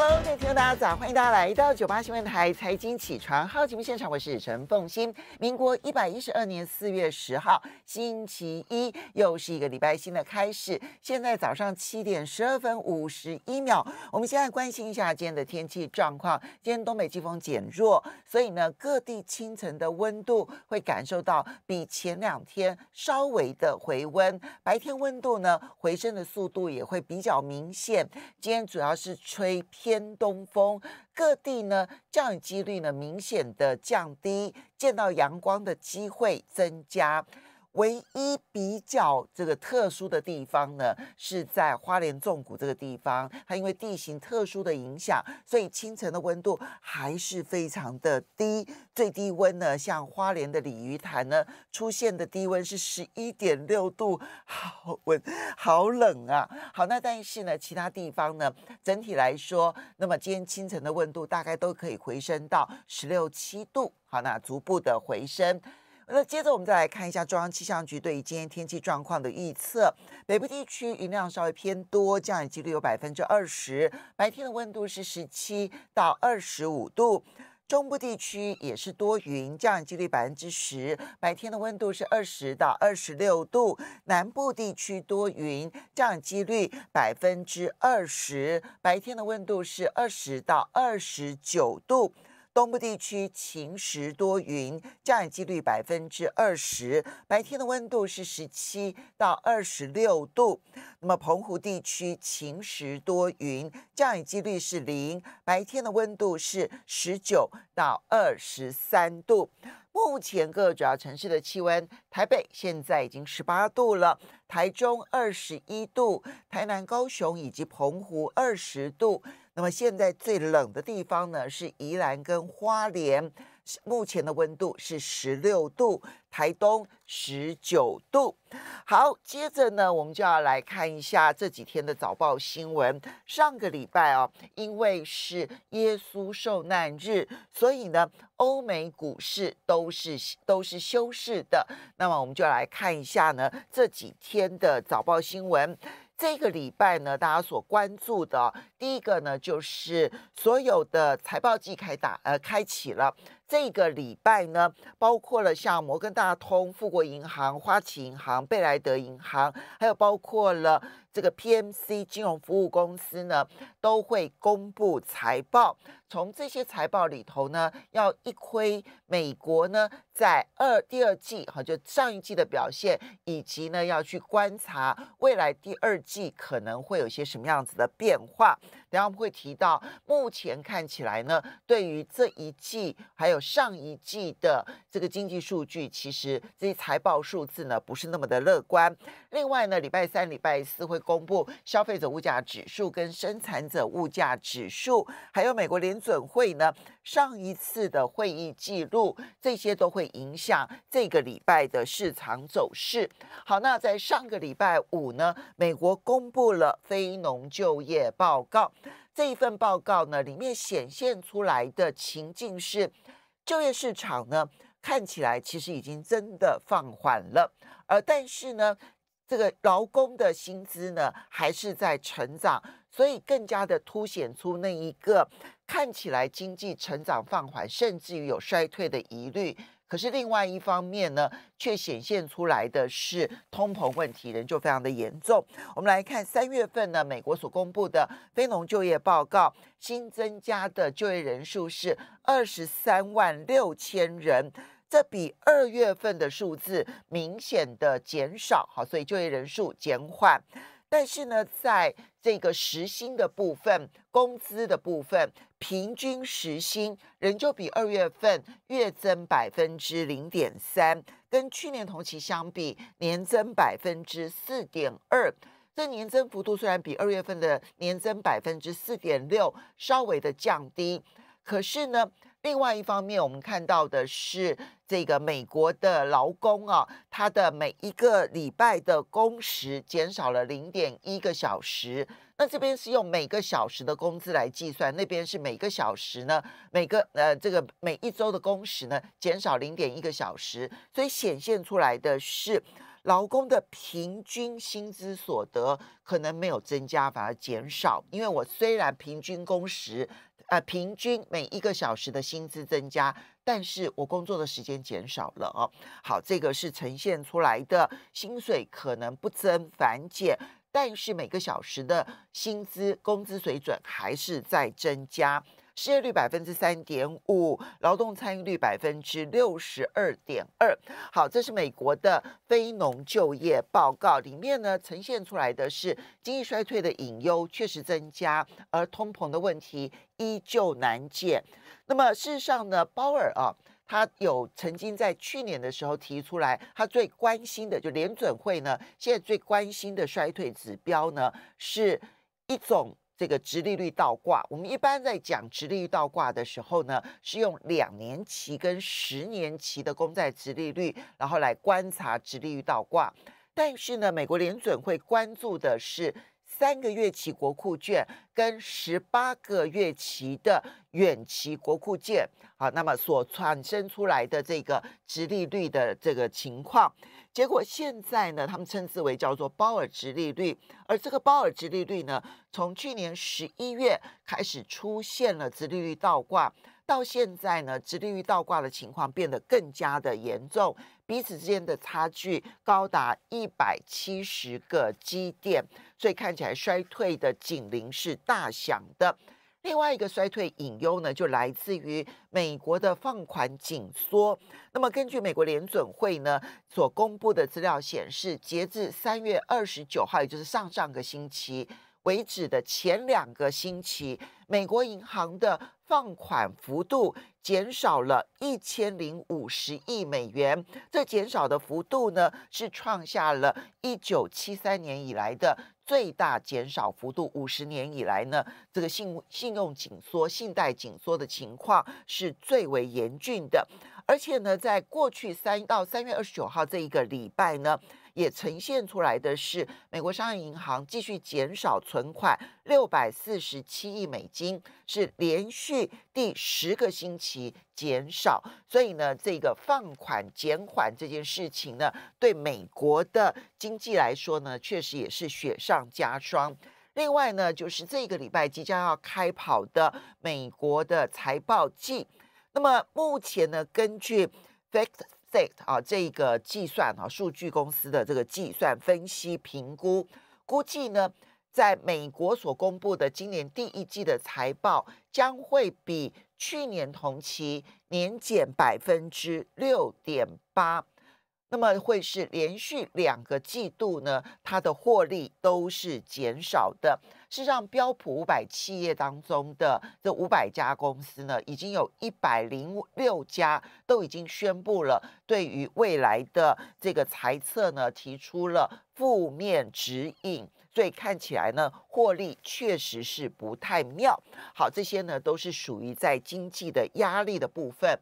Hello，各位听众大家早，欢迎大家来到九八新闻台财经起床号节目现场，我是陈凤欣。民国一百一十二年四月十号，星期一，又是一个礼拜新的开始。现在早上七点十二分五十一秒，我们现在关心一下今天的天气状况。今天东北季风减弱，所以呢，各地清晨的温度会感受到比前两天稍微的回温，白天温度呢回升的速度也会比较明显。今天主要是吹偏。偏东风，各地呢降雨几率呢明显的降低，见到阳光的机会增加。唯一比较这个特殊的地方呢，是在花莲纵谷这个地方，它因为地形特殊的影响，所以清晨的温度还是非常的低，最低温呢，像花莲的鲤鱼潭呢，出现的低温是十一点六度，好温，好冷啊。好，那但是呢，其他地方呢，整体来说，那么今天清晨的温度大概都可以回升到十六七度，好，那逐步的回升。那接着我们再来看一下中央气象局对于今天天气状况的预测。北部地区云量稍微偏多，降雨几率有百分之二十，白天的温度是十七到二十五度。中部地区也是多云，降雨几率百分之十，白天的温度是二十到二十六度。南部地区多云，降雨几率百分之二十，白天的温度是二十到二十九度。东部地区晴时多云，降雨几率百分之二十，白天的温度是十七到二十六度。那么澎湖地区晴时多云，降雨几率是零，白天的温度是十九到二十三度。目前各主要城市的气温，台北现在已经十八度了，台中二十一度，台南、高雄以及澎湖二十度。那么现在最冷的地方呢是宜兰跟花莲，目前的温度是十六度，台东十九度。好，接着呢，我们就要来看一下这几天的早报新闻。上个礼拜啊，因为是耶稣受难日，所以呢，欧美股市都是都是休市的。那么我们就来看一下呢这几天的早报新闻。这个礼拜呢，大家所关注的第一个呢，就是所有的财报季开打，呃，开启了。这个礼拜呢，包括了像摩根大通、富国银行、花旗银行、贝莱德银行，还有包括了这个 P M C 金融服务公司呢，都会公布财报。从这些财报里头呢，要一窥美国呢在二第二季哈就上一季的表现，以及呢要去观察未来第二季可能会有些什么样子的变化。然后我们会提到，目前看起来呢，对于这一季还有。上一季的这个经济数据，其实这些财报数字呢不是那么的乐观。另外呢，礼拜三、礼拜四会公布消费者物价指数跟生产者物价指数，还有美国联准会呢上一次的会议记录，这些都会影响这个礼拜的市场走势。好，那在上个礼拜五呢，美国公布了非农就业报告，这一份报告呢里面显现出来的情境是。就业市场呢，看起来其实已经真的放缓了，呃，但是呢，这个劳工的薪资呢还是在成长，所以更加的凸显出那一个看起来经济成长放缓，甚至于有衰退的疑虑。可是另外一方面呢，却显现出来的是通膨问题仍旧非常的严重。我们来看三月份呢，美国所公布的非农就业报告，新增加的就业人数是二十三万六千人，这比二月份的数字明显的减少，好，所以就业人数减缓。但是呢，在这个时薪的部分、工资的部分，平均时薪仍旧比二月份月增百分之零点三，跟去年同期相比年增百分之四点二。这年增幅度虽然比二月份的年增百分之四点六稍微的降低，可是呢。另外一方面，我们看到的是这个美国的劳工啊，他的每一个礼拜的工时减少了零点一个小时。那这边是用每个小时的工资来计算，那边是每个小时呢，每个呃这个每一周的工时呢减少零点一个小时，所以显现出来的是劳工的平均薪资所得可能没有增加，反而减少。因为我虽然平均工时，呃，平均每一个小时的薪资增加，但是我工作的时间减少了哦。好，这个是呈现出来的，薪水可能不增反减，但是每个小时的薪资工资水准还是在增加。失业率百分之三点五，劳动参与率百分之六十二点二。好，这是美国的非农就业报告里面呢，呈现出来的是经济衰退的隐忧确实增加，而通膨的问题依旧难解。那么事实上呢，鲍尔啊，他有曾经在去年的时候提出来，他最关心的就联准会呢，现在最关心的衰退指标呢，是一种。这个殖利率倒挂，我们一般在讲殖利率倒挂的时候呢，是用两年期跟十年期的公债殖利率，然后来观察殖利率倒挂。但是呢，美国联准会关注的是。三个月期国库券跟十八个月期的远期国库券，好，那么所产生出来的这个殖利率的这个情况，结果现在呢，他们称之为叫做鲍尔殖利率，而这个鲍尔殖利率呢，从去年十一月开始出现了殖利率倒挂。到现在呢，直立于倒挂的情况变得更加的严重，彼此之间的差距高达一百七十个基点，所以看起来衰退的警铃是大响的。另外一个衰退隐忧呢，就来自于美国的放款紧缩。那么根据美国联准会呢所公布的资料显示，截至三月二十九号，也就是上上个星期。为止的前两个星期，美国银行的放款幅度减少了一千零五十亿美元，这减少的幅度呢是创下了一九七三年以来的最大减少幅度。五十年以来呢，这个信信用紧缩、信贷紧缩的情况是最为严峻的，而且呢，在过去三到三月二十九号这一个礼拜呢。也呈现出来的是，美国商业银行继续减少存款六百四十七亿美金，是连续第十个星期减少。所以呢，这个放款减缓这件事情呢，对美国的经济来说呢，确实也是雪上加霜。另外呢，就是这个礼拜即将要开跑的美国的财报季。那么目前呢，根据 Fact。啊，这个计算啊，数据公司的这个计算分析评估估计呢，在美国所公布的今年第一季的财报将会比去年同期年减百分之六点八。那么会是连续两个季度呢，它的获利都是减少的。事实上，标普五百企业当中的这五百家公司呢，已经有一百零六家都已经宣布了对于未来的这个财测呢提出了负面指引。所以看起来呢，获利确实是不太妙。好，这些呢都是属于在经济的压力的部分。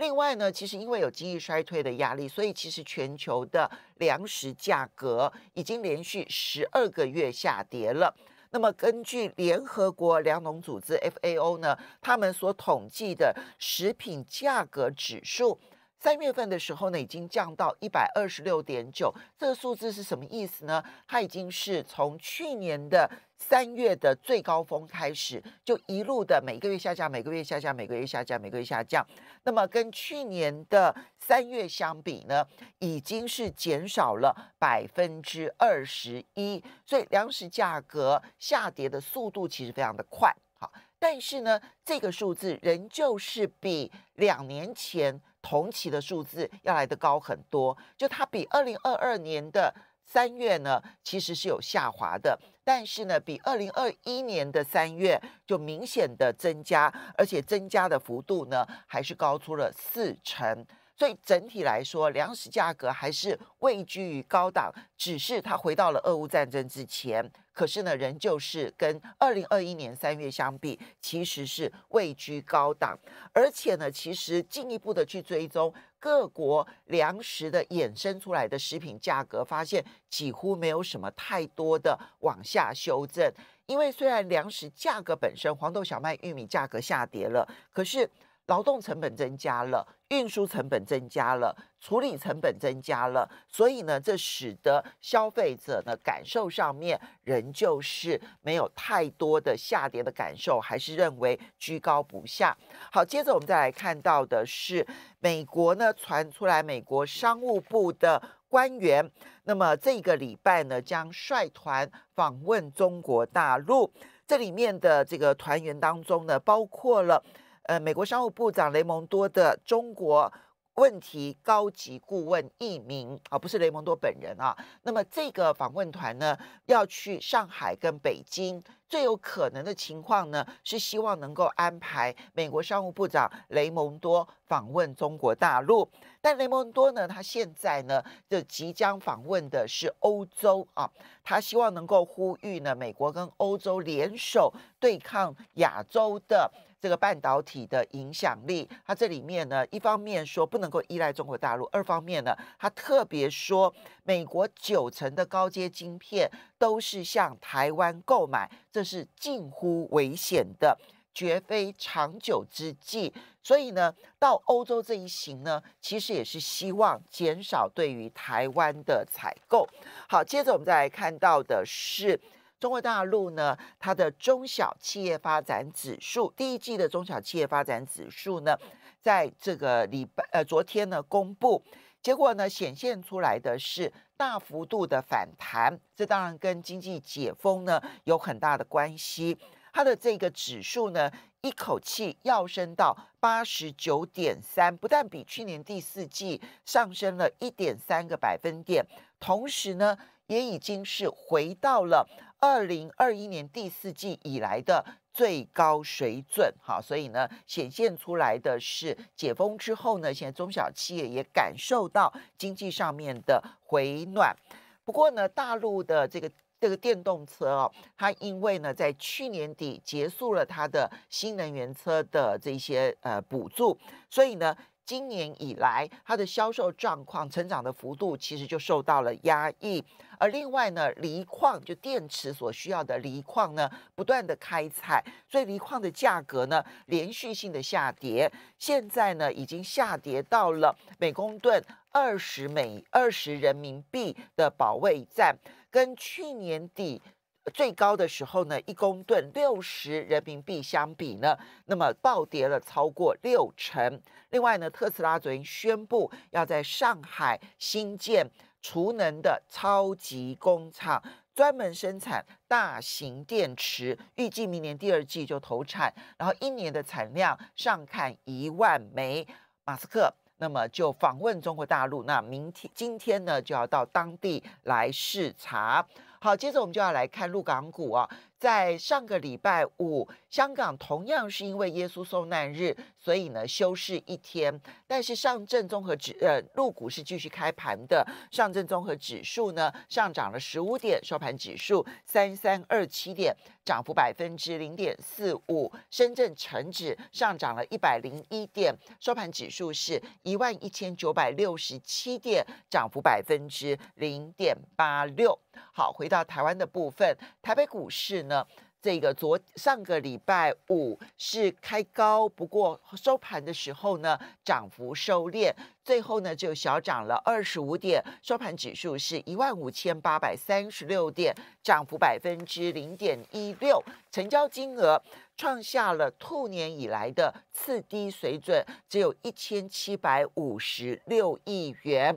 另外呢，其实因为有经济衰退的压力，所以其实全球的粮食价格已经连续十二个月下跌了。那么根据联合国粮农组织 （FAO） 呢，他们所统计的食品价格指数。三月份的时候呢，已经降到一百二十六点九。这个数字是什么意思呢？它已经是从去年的三月的最高峰开始，就一路的每个月下降，每个月下降，每个月下降，每个月下降。那么跟去年的三月相比呢，已经是减少了百分之二十一。所以粮食价格下跌的速度其实非常的快。好，但是呢，这个数字仍旧是比两年前。同期的数字要来的高很多，就它比二零二二年的三月呢，其实是有下滑的，但是呢，比二零二一年的三月就明显的增加，而且增加的幅度呢，还是高出了四成。所以整体来说，粮食价格还是位居于高档，只是它回到了俄乌战争之前。可是呢，仍旧是跟二零二一年三月相比，其实是位居高档。而且呢，其实进一步的去追踪各国粮食的衍生出来的食品价格，发现几乎没有什么太多的往下修正。因为虽然粮食价格本身，黄豆、小麦、玉米价格下跌了，可是。劳动成本增加了，运输成本增加了，处理成本增加了，所以呢，这使得消费者的感受上面仍旧是没有太多的下跌的感受，还是认为居高不下。好，接着我们再来看到的是，美国呢传出来，美国商务部的官员，那么这个礼拜呢将率团访问中国大陆，这里面的这个团员当中呢包括了。呃，美国商务部长雷蒙多的中国问题高级顾问一名啊，不是雷蒙多本人啊。那么这个访问团呢，要去上海跟北京。最有可能的情况呢，是希望能够安排美国商务部长雷蒙多访问中国大陆。但雷蒙多呢，他现在呢，就即将访问的是欧洲啊。他希望能够呼吁呢，美国跟欧洲联手对抗亚洲的。这个半导体的影响力，它这里面呢，一方面说不能够依赖中国大陆，二方面呢，它特别说美国九成的高阶晶片都是向台湾购买，这是近乎危险的，绝非长久之计。所以呢，到欧洲这一行呢，其实也是希望减少对于台湾的采购。好，接着我们再来看到的是。中国大陆呢，它的中小企业发展指数第一季的中小企业发展指数呢，在这个礼拜呃昨天呢公布，结果呢显现出来的是大幅度的反弹，这当然跟经济解封呢有很大的关系。它的这个指数呢，一口气要升到八十九点三，不但比去年第四季上升了一点三个百分点，同时呢也已经是回到了。二零二一年第四季以来的最高水准，好，所以呢，显现出来的是解封之后呢，现在中小企业也感受到经济上面的回暖。不过呢，大陆的这个这个电动车哦，它因为呢在去年底结束了它的新能源车的这些呃补助，所以呢。今年以来，它的销售状况、成长的幅度其实就受到了压抑。而另外呢，锂矿就电池所需要的锂矿呢，不断的开采，所以锂矿的价格呢，连续性的下跌。现在呢，已经下跌到了每公吨二十美二十人民币的保卫战，跟去年底。最高的时候呢，一公吨六十人民币相比呢，那么暴跌了超过六成。另外呢，特斯拉昨天宣布要在上海新建储能的超级工厂，专门生产大型电池，预计明年第二季就投产，然后一年的产量上看一万枚。马斯克那么就访问中国大陆，那明天今天呢就要到当地来视察。好，接着我们就要来看陆港股啊。在上个礼拜五，香港同样是因为耶稣受难日，所以呢休市一天。但是上证综合指呃，陆股是继续开盘的。上证综合指数呢上涨了十五点，收盘指数三三二七点，涨幅百分之零点四五。深圳成指上涨了一百零一点，收盘指数是一万一千九百六十七点，涨幅百分之零点八六。好，回到台湾的部分，台北股市。呢，这个昨上个礼拜五是开高，不过收盘的时候呢，涨幅收敛，最后呢就小涨了二十五点，收盘指数是一万五千八百三十六点，涨幅百分之零点一六，成交金额创下了兔年以来的次低水准，只有一千七百五十六亿元，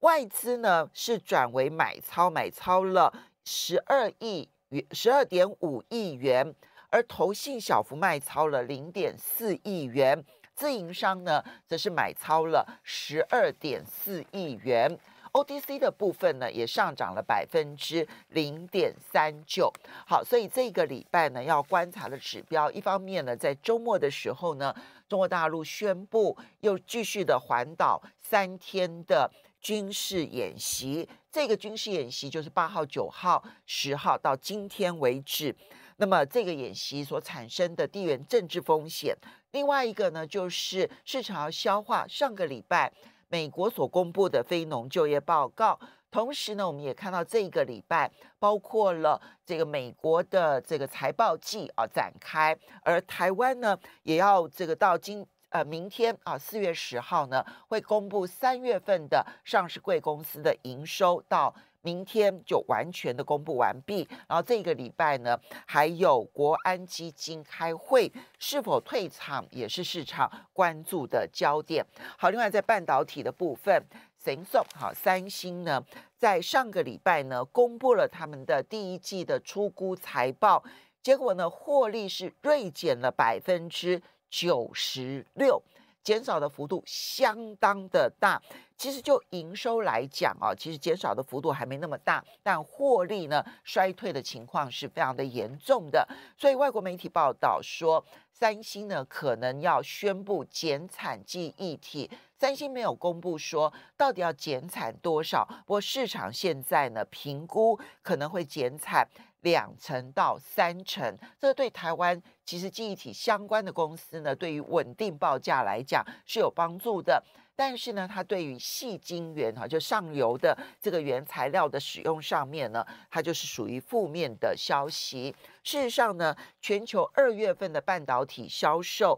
外资呢是转为买超，买超了十二亿。十二点五亿元，而投信小幅卖超了零点四亿元，自营商呢则是买超了十二点四亿元，OTC 的部分呢也上涨了百分之零点三九。好，所以这个礼拜呢要观察的指标，一方面呢在周末的时候呢，中国大陆宣布又继续的环岛三天的军事演习。这个军事演习就是八号、九号、十号到今天为止，那么这个演习所产生的地缘政治风险，另外一个呢就是市场要消化上个礼拜美国所公布的非农就业报告，同时呢我们也看到这个礼拜包括了这个美国的这个财报季啊展开，而台湾呢也要这个到今。呃，明天啊，四月十号呢，会公布三月份的上市贵公司的营收，到明天就完全的公布完毕。然后这个礼拜呢，还有国安基金开会，是否退场也是市场关注的焦点。好，另外在半导体的部分神送好，三星呢，在上个礼拜呢，公布了他们的第一季的出估财报，结果呢，获利是锐减了百分之。九十六，减少的幅度相当的大。其实就营收来讲啊，其实减少的幅度还没那么大，但获利呢衰退的情况是非常的严重的。所以外国媒体报道说，三星呢可能要宣布减产记忆体。三星没有公布说到底要减产多少，不过市场现在呢评估可能会减产。两成到三成，这对台湾其实记忆体相关的公司呢，对于稳定报价来讲是有帮助的。但是呢，它对于细晶圆哈，就上游的这个原材料的使用上面呢，它就是属于负面的消息。事实上呢，全球二月份的半导体销售，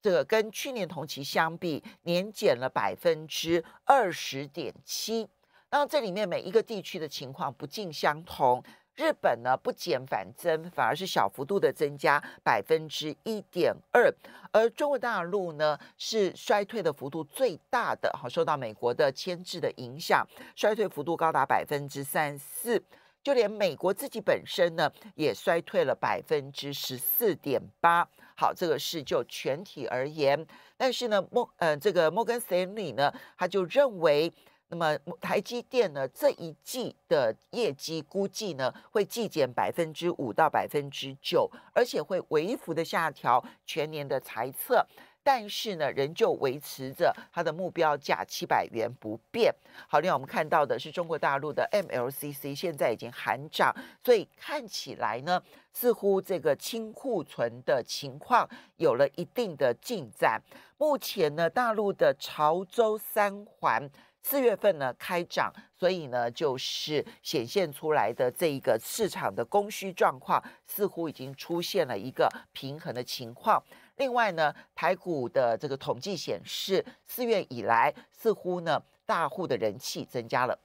这个跟去年同期相比，年减了百分之二十点七。那这里面每一个地区的情况不尽相同。日本呢不减反增，反而是小幅度的增加百分之一点二，而中国大陆呢是衰退的幅度最大的，好受到美国的牵制的影响，衰退幅度高达百分之三四，就连美国自己本身呢也衰退了百分之十四点八，好这个是就全体而言，但是呢摩呃这个摩根斯丹利呢他就认为。那么台积电呢？这一季的业绩估计呢，会季减百分之五到百分之九，而且会微幅的下调全年的猜测。但是呢，仍旧维持着它的目标价七百元不变。好，另外我们看到的是中国大陆的 MLCC 现在已经喊涨，所以看起来呢，似乎这个清库存的情况有了一定的进展。目前呢，大陆的潮州三环。四月份呢开涨，所以呢就是显现出来的这一个市场的供需状况，似乎已经出现了一个平衡的情况。另外呢，台股的这个统计显示，四月以来似乎呢大户的人气增加了。